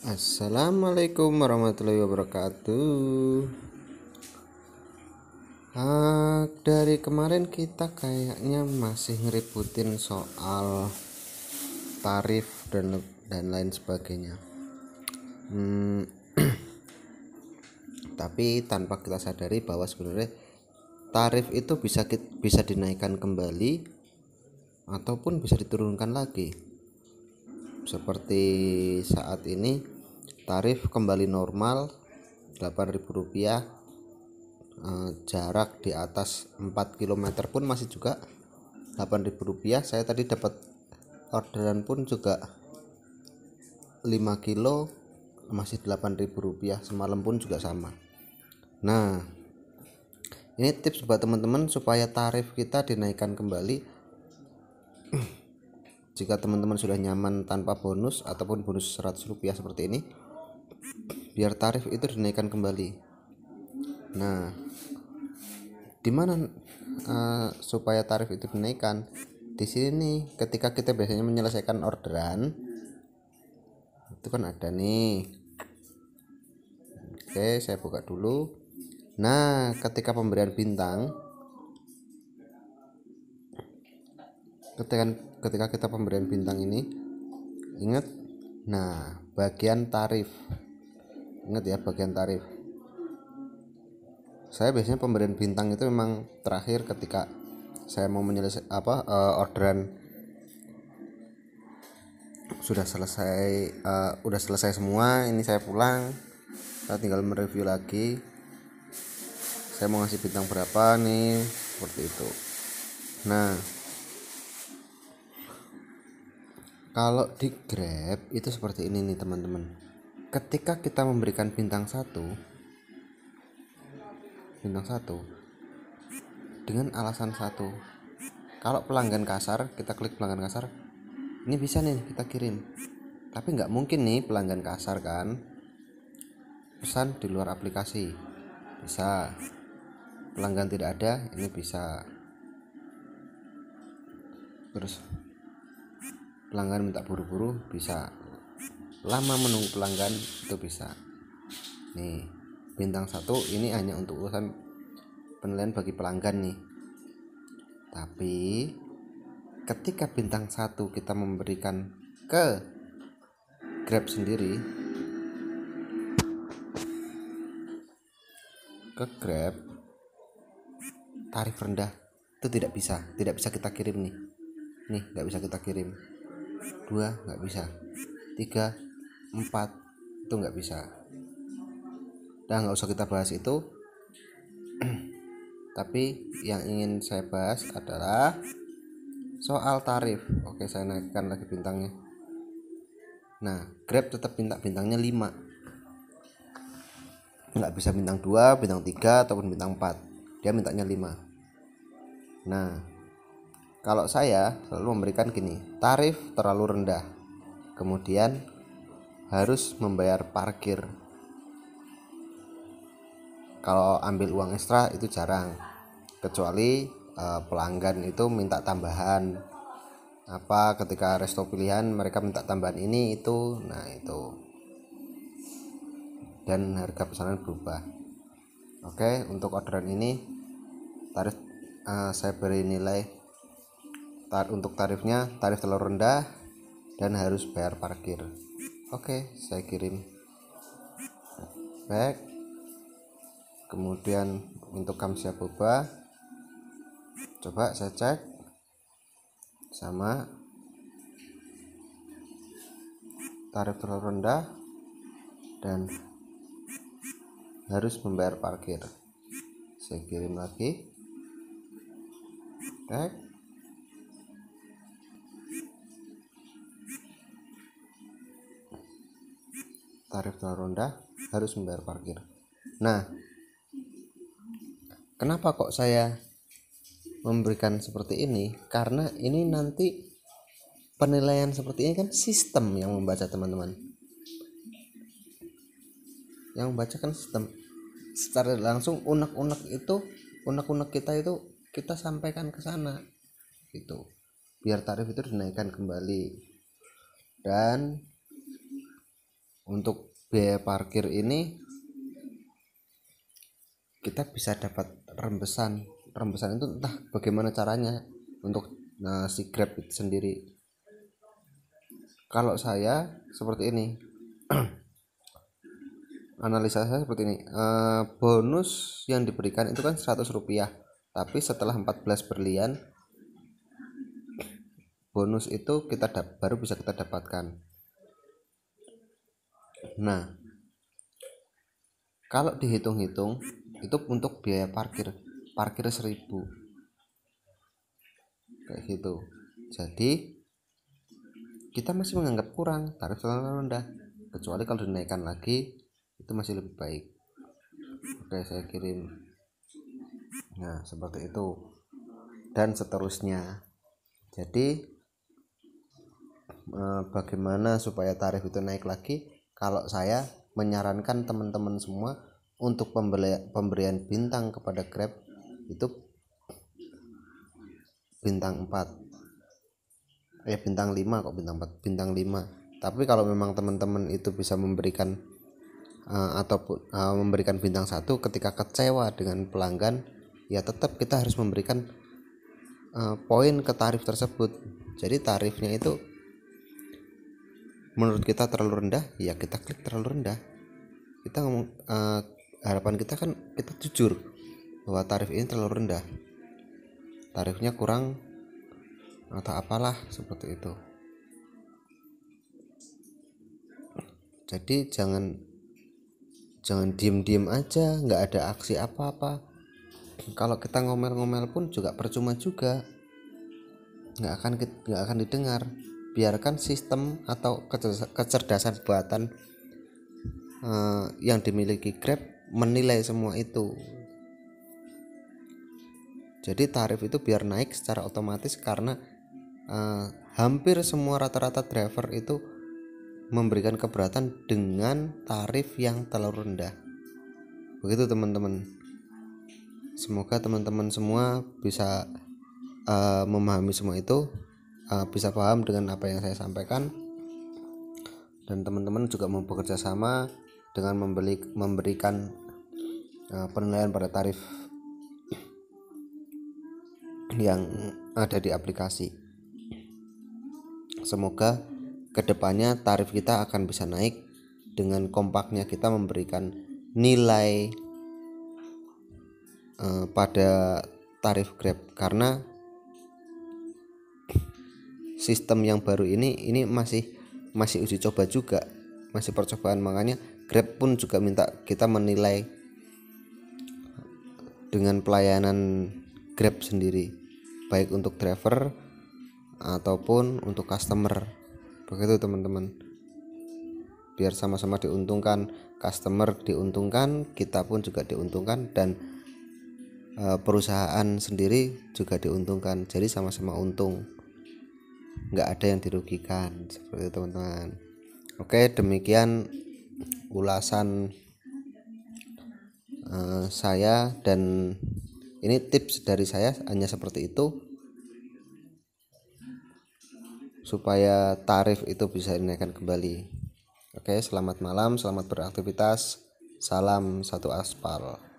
Assalamualaikum warahmatullahi wabarakatuh. Uh, dari kemarin kita kayaknya masih ngeributin soal tarif dan dan lain sebagainya. Hmm, tapi tanpa kita sadari bahwa sebenarnya tarif itu bisa bisa dinaikkan kembali ataupun bisa diturunkan lagi seperti saat ini tarif kembali normal Rp8.000 eh, jarak di atas 4 km pun masih juga Rp8.000 saya tadi dapat orderan pun juga 5 kilo masih Rp8.000 semalam pun juga sama nah ini tips buat teman-teman supaya tarif kita dinaikkan kembali jika teman-teman sudah nyaman tanpa bonus ataupun bonus 100 rupiah seperti ini biar tarif itu dinaikkan kembali nah dimana uh, eh, supaya tarif itu dinaikkan di sini ketika kita biasanya menyelesaikan orderan itu kan ada nih oke saya buka dulu nah ketika pemberian bintang ketika ketika kita pemberian bintang ini ingat nah bagian tarif ingat ya bagian tarif saya biasanya pemberian bintang itu memang terakhir ketika saya mau menyelesaikan apa uh, orderan sudah selesai uh, udah selesai semua ini saya pulang saya tinggal mereview lagi saya mau ngasih bintang berapa nih seperti itu nah kalau di Grab itu seperti ini nih teman-teman ketika kita memberikan bintang satu bintang satu dengan alasan satu kalau pelanggan kasar kita klik pelanggan kasar ini bisa nih kita kirim tapi nggak mungkin nih pelanggan kasar kan pesan di luar aplikasi bisa pelanggan tidak ada ini bisa terus pelanggan minta buru-buru bisa lama menunggu pelanggan itu bisa nih bintang satu ini hanya untuk urusan penilaian bagi pelanggan nih tapi ketika bintang satu kita memberikan ke Grab sendiri ke Grab tarif rendah itu tidak bisa tidak bisa kita kirim nih nih tidak bisa kita kirim dua nggak bisa tiga empat itu nggak bisa dan nggak usah kita bahas itu tapi yang ingin saya bahas adalah soal tarif oke saya naikkan lagi bintangnya nah Grab tetap bintang bintangnya 5 nggak bisa bintang 2 bintang 3 ataupun bintang 4 dia mintanya 5 nah kalau saya selalu memberikan gini, tarif terlalu rendah. Kemudian harus membayar parkir. Kalau ambil uang ekstra itu jarang. Kecuali eh, pelanggan itu minta tambahan apa ketika resto pilihan mereka minta tambahan ini itu nah itu dan harga pesanan berubah oke untuk orderan ini tarif eh, saya beri nilai tar untuk tarifnya tarif terlalu rendah dan harus bayar parkir oke saya kirim back kemudian untuk kamsia boba coba saya cek sama tarif terlalu rendah dan harus membayar parkir saya kirim lagi back. tarif rendah harus membayar parkir. Nah, kenapa kok saya memberikan seperti ini? Karena ini nanti penilaian seperti ini kan sistem yang membaca teman-teman. Yang membaca kan sistem secara langsung unek-unek itu unek-unek kita itu kita sampaikan ke sana gitu biar tarif itu dinaikkan kembali dan untuk biaya parkir ini kita bisa dapat rembesan rembesan itu entah bagaimana caranya untuk nah, si Grab itu sendiri kalau saya seperti ini analisa saya seperti ini eh, bonus yang diberikan itu kan 100 rupiah tapi setelah 14 berlian bonus itu kita baru bisa kita dapatkan Nah, kalau dihitung-hitung itu untuk biaya parkir parkir seribu kayak gitu. Jadi kita masih menganggap kurang tarif terlalu rendah kecuali kalau dinaikkan lagi itu masih lebih baik. Oke, saya kirim. Nah, seperti itu. Dan seterusnya. Jadi eh, bagaimana supaya tarif itu naik lagi kalau saya menyarankan teman-teman semua untuk pemberian bintang kepada Grab itu bintang 4 ya eh, bintang 5 kok bintang 4 bintang 5 tapi kalau memang teman-teman itu bisa memberikan uh, ataupun uh, memberikan bintang satu ketika kecewa dengan pelanggan ya tetap kita harus memberikan uh, poin ke tarif tersebut jadi tarifnya itu menurut kita terlalu rendah ya kita klik terlalu rendah kita ngomong uh, harapan kita kan kita jujur bahwa tarif ini terlalu rendah tarifnya kurang atau apalah seperti itu jadi jangan jangan diem-diem aja nggak ada aksi apa-apa kalau kita ngomel-ngomel pun juga percuma juga nggak akan nggak akan didengar biarkan sistem atau kecerdasan buatan uh, yang dimiliki Grab menilai semua itu jadi tarif itu biar naik secara otomatis karena uh, hampir semua rata-rata driver itu memberikan keberatan dengan tarif yang terlalu rendah begitu teman-teman semoga teman-teman semua bisa uh, memahami semua itu uh, bisa paham dengan apa yang saya sampaikan dan teman-teman juga mau bekerja sama dengan membeli, memberikan uh, penilaian pada tarif yang ada di aplikasi. Semoga kedepannya tarif kita akan bisa naik dengan kompaknya kita memberikan nilai uh, pada tarif Grab karena sistem yang baru ini ini masih masih uji coba juga masih percobaan makanya Grab pun juga minta kita menilai dengan pelayanan Grab sendiri baik untuk driver ataupun untuk customer begitu teman-teman biar sama-sama diuntungkan customer diuntungkan kita pun juga diuntungkan dan eh, perusahaan sendiri juga diuntungkan jadi sama-sama untung nggak ada yang dirugikan seperti teman-teman oke demikian ulasan uh, saya dan ini tips dari saya hanya seperti itu supaya tarif itu bisa dinaikkan kembali oke selamat malam selamat beraktivitas salam satu aspal